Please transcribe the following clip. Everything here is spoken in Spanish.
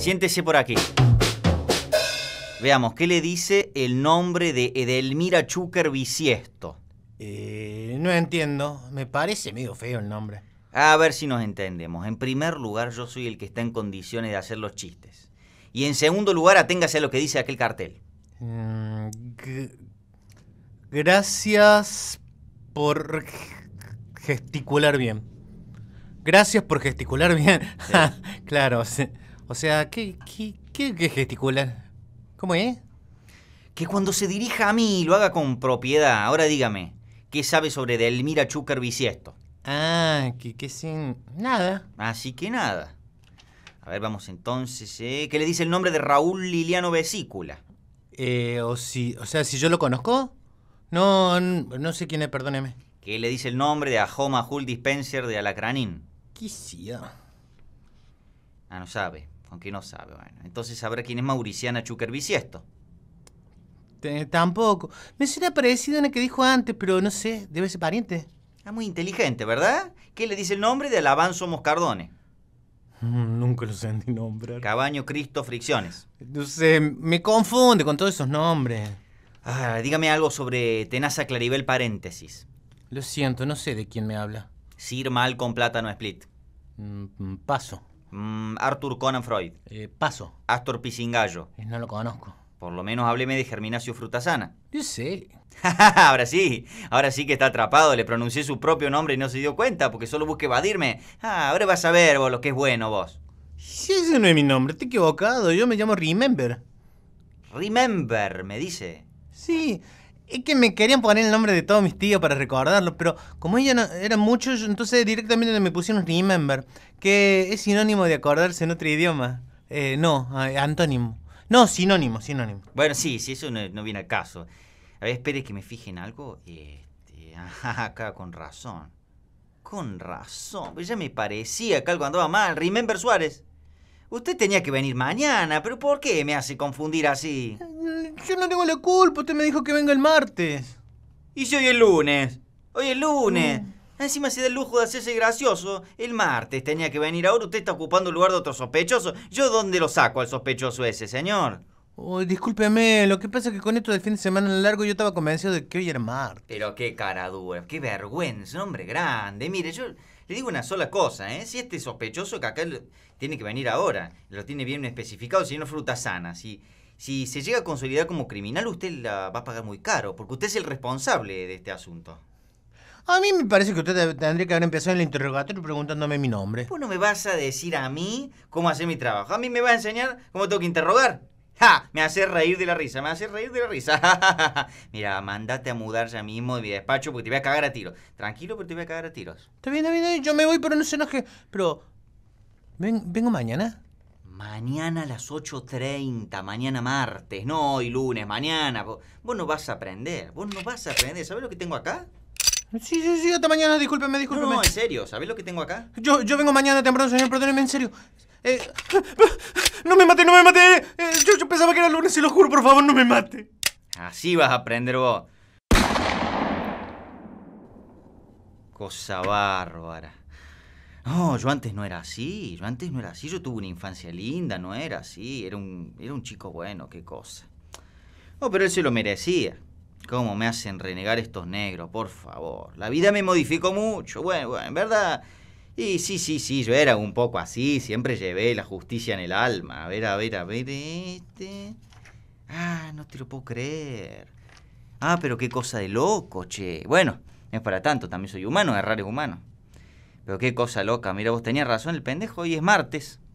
Siéntese por aquí. Veamos, ¿qué le dice el nombre de Edelmira Chuker Bisiesto? Eh, no entiendo. Me parece medio feo el nombre. A ver si nos entendemos. En primer lugar, yo soy el que está en condiciones de hacer los chistes. Y en segundo lugar, aténgase a lo que dice aquel cartel. Mm, gracias por gesticular bien. Gracias por gesticular bien. claro, sí. O sea, ¿qué, qué, qué, ¿Cómo es? Que cuando se dirija a mí lo haga con propiedad. Ahora dígame, ¿qué sabe sobre Delmira Chucker Bisiesto? Ah, que, que sin nada. Así que nada. A ver, vamos entonces. Eh, ¿Qué le dice el nombre de Raúl Liliano Vesícula? Eh, o, si, o sea, si yo lo conozco. No, no sé quién es, perdóneme. ¿Qué le dice el nombre de Ahoma Hul Dispenser de Alacranín? Quisiera. Ah, no sabe. Aunque no sabe, bueno. Entonces sabrá quién es Mauriciana Chucker Bisiesto. tampoco. Me suena parecido a la que dijo antes, pero no sé, debe ser pariente. Es ah, muy inteligente, ¿verdad? ¿Qué le dice el nombre de Alabanzo Moscardone? Mm, nunca lo sé ni nombre. Cabaño Cristo Fricciones. No sé, me confunde con todos esos nombres. Ah, dígame algo sobre Tenaza Claribel Paréntesis. Lo siento, no sé de quién me habla. Sir Mal con Plátano Split. Mm, mm, paso. Mm, Arthur Conan Freud. Eh, paso. Astor Pisingallo. Eh, no lo conozco. Por lo menos hábleme de Germinacio Frutasana. Yo sé. ahora sí, ahora sí que está atrapado. Le pronuncié su propio nombre y no se dio cuenta porque solo busque evadirme. Ah, ahora vas a ver vos lo que es bueno vos. Sí, ese no es mi nombre, Estoy equivocado. Yo me llamo Remember. Remember, me dice. Sí, es que me querían poner el nombre de todos mis tíos para recordarlo, pero como ellos no, eran muchos, entonces directamente me pusieron remember, que es sinónimo de acordarse en otro idioma. Eh, no, antónimo. No, sinónimo, sinónimo. Bueno, sí, sí, eso no, viene a caso. A ver, espere que me fijen algo. Este, acá con razón. Con razón. Ya me parecía que algo andaba mal. Remember Suárez. Usted tenía que venir mañana, pero ¿por qué me hace confundir así? Yo no tengo la culpa, usted me dijo que venga el martes. Y si hoy es lunes. Hoy es lunes. Mm. Encima se da el lujo de hacerse gracioso. El martes tenía que venir ahora, usted está ocupando el lugar de otro sospechoso. ¿Yo dónde lo saco al sospechoso ese, señor? Oh, discúlpeme, lo que pasa es que con esto del fin de semana largo yo estaba convencido de que hoy era martes. Pero qué cara dura, qué vergüenza, hombre grande. Mire, yo le digo una sola cosa, ¿eh? Si este sospechoso que acá tiene que venir ahora, lo tiene bien especificado, si no fruta sana, si, se llega a consolidar como criminal, usted la va a pagar muy caro, porque usted es el responsable de este asunto. A mí me parece que usted tendría que haber empezado el interrogatorio preguntándome mi nombre. Pues no me vas a decir a mí cómo hacer mi trabajo. A mí me va a enseñar cómo tengo que interrogar. ¡Ja! Me hace reír de la risa, me hace reír de la risa. Mira, mandate a mudar ya mismo de mi despacho porque te voy a cagar a tiros. Tranquilo, pero te voy a cagar a tiros. Está bien, está bien, yo me voy, pero no se enoje. Pero. ¿Vengo mañana? Mañana a las 8.30, mañana martes, no hoy lunes, mañana. Vos, no vas a aprender, vos no vas a aprender. ¿Sabes lo que tengo acá? Sí, sí, sí, hasta mañana, discúlpeme, discúlpeme. No, no, en serio, ¿sabes lo que tengo acá? Yo, yo vengo mañana temprano, señor, perdóneme, en serio. Eh, no me mate, no me mate. Eh, yo, pensaba que era lunes, se lo juro, por favor, no me mate. Así vas a aprender vos. Cosa bárbara. No, yo antes no era así. Yo antes no era así. Yo tuve una infancia linda, no era así. Era un, chico bueno, qué cosa. No, pero él se lo merecía. ¿Cómo me hacen renegar estos negros? Por favor. La vida me modificó mucho. Bueno, bueno, en verdad y sí, sí, sí, yo era un poco así, siempre llevé la justicia en el alma. A ver, a ver, a ver, este. Ah, no te lo puedo creer. Ah, pero qué cosa de loco, che. Bueno, no es para tanto, también soy humano, errar es humano. Pero qué cosa loca, mira, vos tenías razón, el pendejo, hoy es martes.